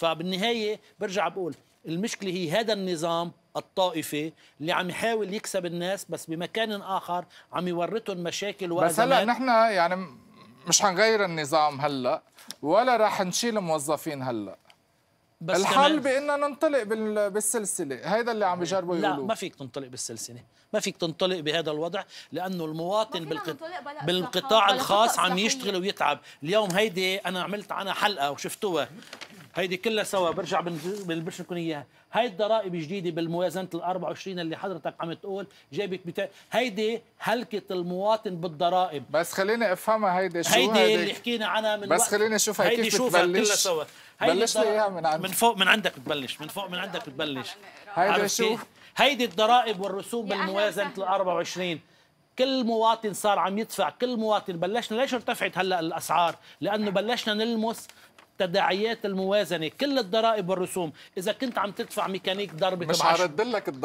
فبالنهايه برجع بقول المشكله هي هذا النظام الطائفي اللي عم يحاول يكسب الناس بس بمكان اخر عم يورطهم مشاكل وازمات بس هلا نحن يعني مش حنغير النظام هلا ولا راح نشيل موظفين هلا بس الحل بان ننطلق بالسلسله هيدا اللي عم بجربوا يقولوه لا ما فيك تنطلق بالسلسله ما فيك تنطلق بهذا الوضع لانه المواطن بالقط... بالقطاع الخاص عم يشتغل ويتعب اليوم هيدي انا عملت عنها حلقه وشفتوها هيدي كلها سوا برجع بنبلش لكم اياها هاي الضرائب الجديده بالموازنه ال 24 اللي حضرتك عم تقول جابت بتا... هيدي هلكه المواطن بالضرائب بس خليني افهمها هيدي شو هيدي, هيدي اللي حكينا عنها من بس خليني اشوفها هيدي كيف بتبلش هيدي كلها سوا بلش لي اياها من عندك من فوق من عندك بتبلش من فوق من عندك بتبلش هيدي شو هيدي الضرائب والرسوم بالموازنه ال 24 كل مواطن صار عم يدفع كل مواطن بلشنا ليش ارتفعت هلا الاسعار لانه بلشنا نلمس تداعيات الموازنه كل الضرائب والرسوم اذا كنت عم تدفع ميكانيك ضربه مش هرد لك